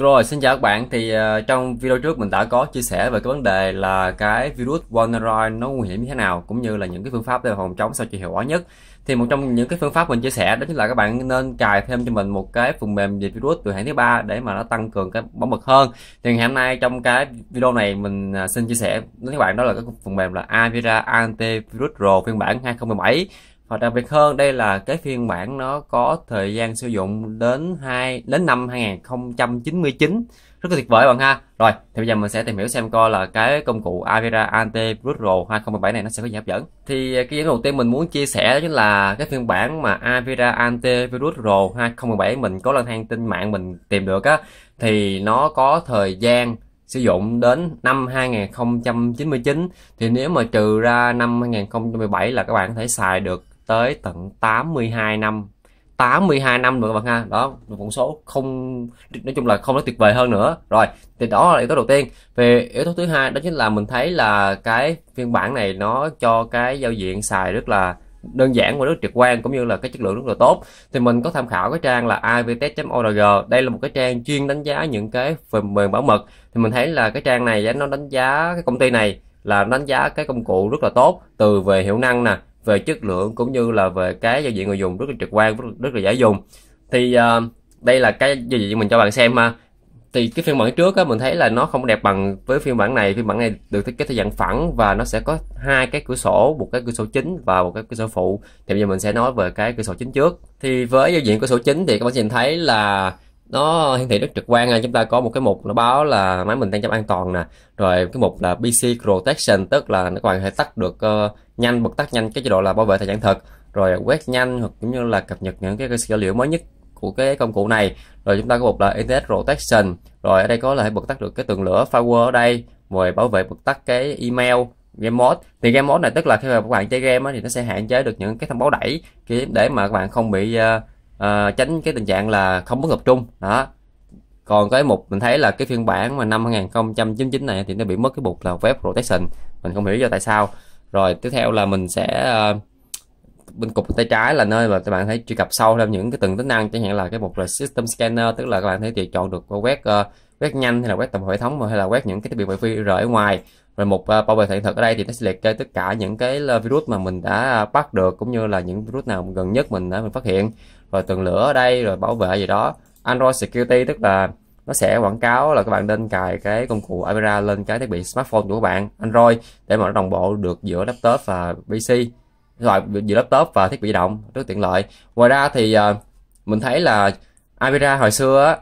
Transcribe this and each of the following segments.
Rồi, xin chào các bạn. Thì uh, trong video trước mình đã có chia sẻ về cái vấn đề là cái virus Wannacry nó nguy hiểm như thế nào cũng như là những cái phương pháp để phòng chống sao cho hiệu quả nhất. Thì một trong những cái phương pháp mình chia sẻ đó chính là các bạn nên cài thêm cho mình một cái phần mềm về virus từ hãng thứ ba để mà nó tăng cường cái bảo mật hơn. Thì ngày hôm nay trong cái video này mình à, xin chia sẻ với các bạn đó là cái phần mềm là Avira Antivirus Pro phiên bản 2017 và đặc biệt hơn đây là cái phiên bản nó có thời gian sử dụng đến 2 đến năm 2099 rất là tuyệt vời bạn ha rồi thì bây giờ mình sẽ tìm hiểu xem coi là cái công cụ Avira Antivirus Pro 2017 này nó sẽ có gì hấp dẫn thì à, cái dẫn đầu tiên mình muốn chia sẻ đó chính là cái phiên bản mà Avira Antivirus Pro 2017 mình có lang thang tin mạng mình tìm được á thì nó có thời gian sử dụng đến năm 2099 thì nếu mà trừ ra năm 2017 là các bạn có thể xài được tới tận 82 năm 82 năm rồi các bạn ha đó một con số không nói chung là không nói tuyệt vời hơn nữa rồi thì đó là yếu tố đầu tiên về yếu tố thứ hai đó chính là mình thấy là cái phiên bản này nó cho cái giao diện xài rất là đơn giản và rất trực quan cũng như là cái chất lượng rất là tốt thì mình có tham khảo cái trang là ivtest.org đây là một cái trang chuyên đánh giá những cái phần mềm bảo mật thì mình thấy là cái trang này nó đánh giá cái công ty này là đánh giá cái công cụ rất là tốt từ về hiệu năng nè về chất lượng cũng như là về cái giao diện người dùng rất là trực quan rất, rất là dễ dùng thì uh, đây là cái giao diện mình cho bạn xem ha thì cái phiên bản trước á, mình thấy là nó không đẹp bằng với phiên bản này phiên bản này được thiết kế theo dạng phẳng và nó sẽ có hai cái cửa sổ một cái cửa sổ chính và một cái cửa sổ phụ thì bây giờ mình sẽ nói về cái cửa sổ chính trước thì với giao diện cửa sổ chính thì các bạn nhìn thấy là nó hiển thị rất trực quan là chúng ta có một cái mục nó báo là máy mình đang trong an toàn nè rồi cái mục là PC protection tức là nó còn thể tắt được uh, nhanh bật tắt nhanh cái chế độ là bảo vệ thời gian thật rồi quét nhanh hoặc cũng như là cập nhật những cái, cái dữ liệu mới nhất của cái công cụ này rồi chúng ta có một là internet protection rồi ở đây có là bật tắt được cái tường lửa firewall ở đây rồi bảo vệ bật tắt cái email game mode thì game mode này tức là khi mà các bạn chơi game á, thì nó sẽ hạn chế được những cái thông báo đẩy để mà các bạn không bị uh, à, tránh cái tình trạng là không có tập trung đó còn cái mục mình thấy là cái phiên bản mà năm 2099 này thì nó bị mất cái mục là web protection mình không hiểu do tại sao rồi tiếp theo là mình sẽ uh, bên cục tay trái là nơi mà các bạn thấy truy cập sâu thêm những cái từng tính năng chẳng hạn là cái mục là system scanner tức là các bạn thấy thì chọn được web uh, quét nhanh hay là quét tổng hệ thống hay là quét những cái thiết bị ngoại vi rời ở ngoài rồi một uh, bảo vệ hiện thực ở đây thì nó sẽ liệt kê tất cả những cái ờ, virus mà mình đã à, bắt được cũng như là những virus nào gần nhất mình đã mình phát hiện rồi tường lửa ở đây rồi bảo vệ gì đó Android Security tức là nó sẽ quảng cáo là các bạn nên cài cái công cụ Avera lên cái thiết bị smartphone của các bạn Android để mà nó đồng bộ được giữa laptop và PC loại giữa laptop và thiết bị động rất tiện lợi ngoài ra thì ờ, mình thấy là Avera hồi xưa á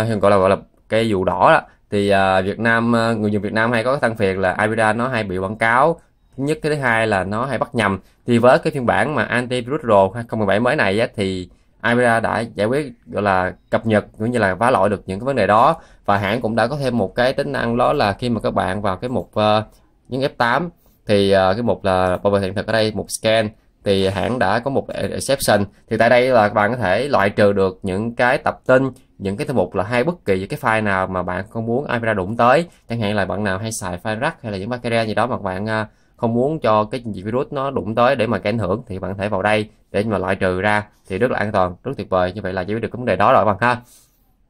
à, gọi là gọi là cái dù đỏ đó thì à, Việt Nam à, người dùng Việt Nam hay có tăng phiệt là Avira nó hay bị quảng cáo thứ nhất cái thứ hai là nó hay bắt nhầm thì với cái phiên bản mà antivirus Pro 2017 mới này á, thì Avira đã giải quyết gọi là cập nhật cũng như là phá lỗi được những cái vấn đề đó và hãng cũng đã có thêm một cái tính năng đó là khi mà các bạn vào cái mục uh, những F8 thì uh, cái mục là bảo vệ hiện thực ở đây mục scan thì hãng đã có một exception thì tại đây là các bạn có thể loại trừ được những cái tập tin những cái thư mục là hay bất kỳ cái file nào mà bạn không muốn Almera đụng tới chẳng hạn là bạn nào hay xài file rack hay là những bacteria gì đó mà bạn à, không muốn cho cái gì virus nó đụng tới để mà gây ảnh hưởng thì bạn thể vào đây để mà loại trừ ra thì rất là an toàn rất tuyệt vời như vậy là giải quyết được vấn đề đó rồi bạn ha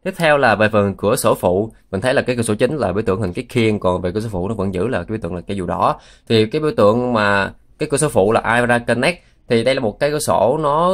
tiếp theo là về phần cửa sổ phụ mình thấy là cái cửa sổ chính là biểu tượng hình cái khiên còn về cửa sổ phụ nó vẫn giữ là cái biểu tượng là cái dù đỏ thì cái biểu tượng mà cái cửa sổ phụ là Ivra Connect thì đây là một cái cửa sổ nó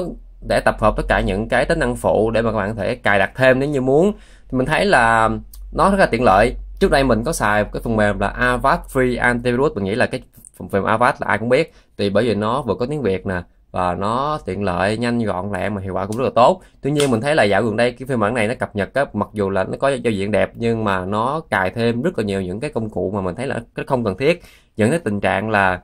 để tập hợp tất cả những cái tính năng phụ để mà các bạn có thể cài đặt thêm nếu như muốn thì mình thấy là nó rất là tiện lợi trước đây mình có xài cái phần mềm là Avast Free Antivirus mình nghĩ là cái phần mềm Avast là ai cũng biết thì bởi vì nó vừa có tiếng Việt nè và nó tiện lợi nhanh gọn lẹ mà hiệu quả cũng rất là tốt tuy nhiên mình thấy là dạo gần đây cái phiên bản này nó cập nhật á mặc dù là nó có giao diện đẹp nhưng mà nó cài thêm rất là nhiều những cái công cụ mà mình thấy là nó không cần thiết dẫn đến tình trạng là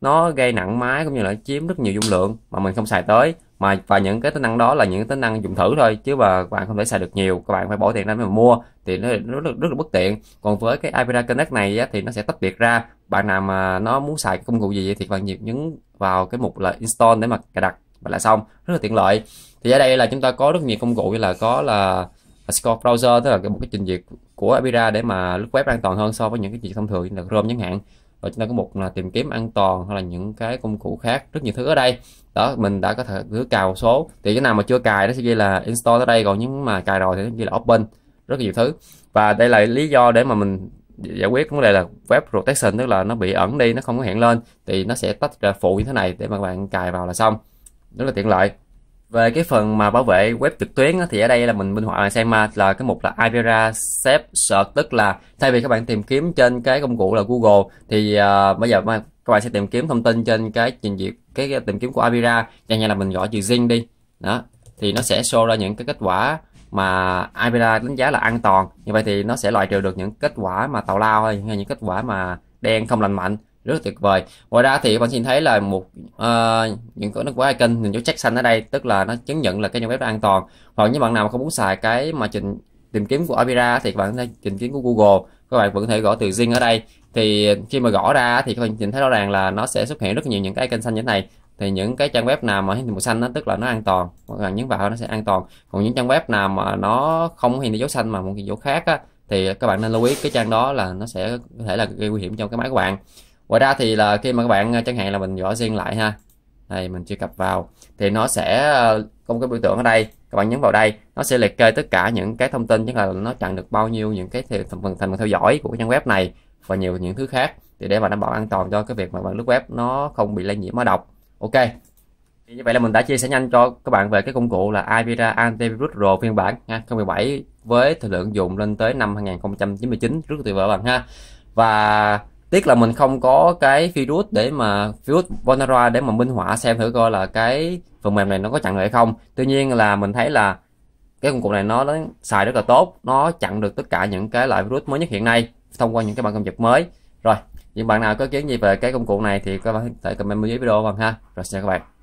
nó gây nặng máy cũng như là chiếm rất nhiều dung lượng mà mình không xài tới mà và những cái tính năng đó là những tính năng dùng thử thôi chứ mà các bạn không thể xài được nhiều các bạn phải bỏ tiền ra mà mua thì nó rất, rất, rất là bất tiện còn với cái Avira Connect này á, thì nó sẽ tách biệt ra bạn nào mà nó muốn xài công cụ gì vậy thì bạn nhịp nhấn vào cái mục là install để mà cài đặt và là xong rất là tiện lợi thì ở đây là chúng ta có rất nhiều công cụ như là có là Score Browser tức là một cái trình duyệt của Avira để mà lướt web an toàn hơn so với những cái gì thông thường như là Chrome chẳng hạn và chúng ta có một là tìm kiếm an toàn hay là những cái công cụ khác rất nhiều thứ ở đây đó mình đã có thể cứ cào số thì cái nào mà chưa cài nó sẽ ghi là install ở đây còn những mà cài rồi thì nó ghi là open rất nhiều thứ và đây là lý do để mà mình giải quyết vấn đề là web protection tức là nó bị ẩn đi nó không có hiện lên thì nó sẽ tách ra phụ như thế này để mà bạn cài vào là xong rất là tiện lợi về cái phần mà bảo vệ web trực tuyến thì ở đây là mình minh họa xem là cái mục là Ivera Safe Search tức là thay vì các bạn tìm kiếm trên cái công cụ là Google thì uh, bây giờ các bạn sẽ tìm kiếm thông tin trên cái trình duyệt cái, cái tìm kiếm của Ivera chẳng như là mình gọi chữ Zing đi đó thì nó sẽ show ra những cái kết quả mà Ivera đánh giá là an toàn như vậy thì nó sẽ loại trừ được những kết quả mà tào lao hay những kết quả mà đen không lành mạnh rất là tuyệt vời ngoài ra thì các bạn nhìn thấy là một uh, những cái nó của icon nhìn dấu check xanh ở đây tức là nó chứng nhận là cái trang web đó an toàn hoặc những bạn nào mà không muốn xài cái mà trình tìm kiếm của Opera thì các bạn thấy tìm kiếm của Google các bạn vẫn có thể gõ từ riêng ở đây thì khi mà gõ ra thì các bạn nhìn thấy rõ ràng là nó sẽ xuất hiện rất nhiều những cái icon xanh như thế này thì những cái trang web nào mà hiện màu xanh nó tức là nó an toàn các bạn nhấn vào nó sẽ an toàn còn những trang web nào mà nó không hiện dấu xanh mà một cái dấu khác á, thì các bạn nên lưu ý cái trang đó là nó sẽ có thể là gây nguy hiểm cho cái máy của bạn ngoài ra thì là khi mà các bạn ờ, chẳng hạn là mình gõ riêng lại ha đây mình truy cập vào thì nó sẽ ờ, công cái biểu tượng ở đây các bạn nhấn vào đây nó sẽ liệt kê tất cả những cái thông tin tức là nó chặn được bao nhiêu những cái phần thành phần theo dõi của cái trang web này và nhiều những thứ khác thì để mà đảm bảo an toàn cho cái việc mà bạn lướt web nó không bị lây nhiễm mã độc ok thì như vậy là mình đã chia sẻ nhanh cho các bạn về cái công cụ là Ivira Antivirus Pro phiên bản ha, 2017 với thời lượng dùng lên tới năm 2099 rất tuyệt vời bạn ha và tiếc là mình không có cái virus để mà virus Bonara để mà minh họa xem thử coi là cái phần mềm này nó có chặn lại không tuy nhiên là mình thấy là cái công cụ này nó, nó xài rất là tốt nó chặn được tất cả những cái loại virus mới nhất hiện nay thông qua những cái bản cập nhật mới rồi những bạn nào có kiến gì về cái công cụ này thì các bạn hãy comment bên dưới video bằng ha rồi xin chào các bạn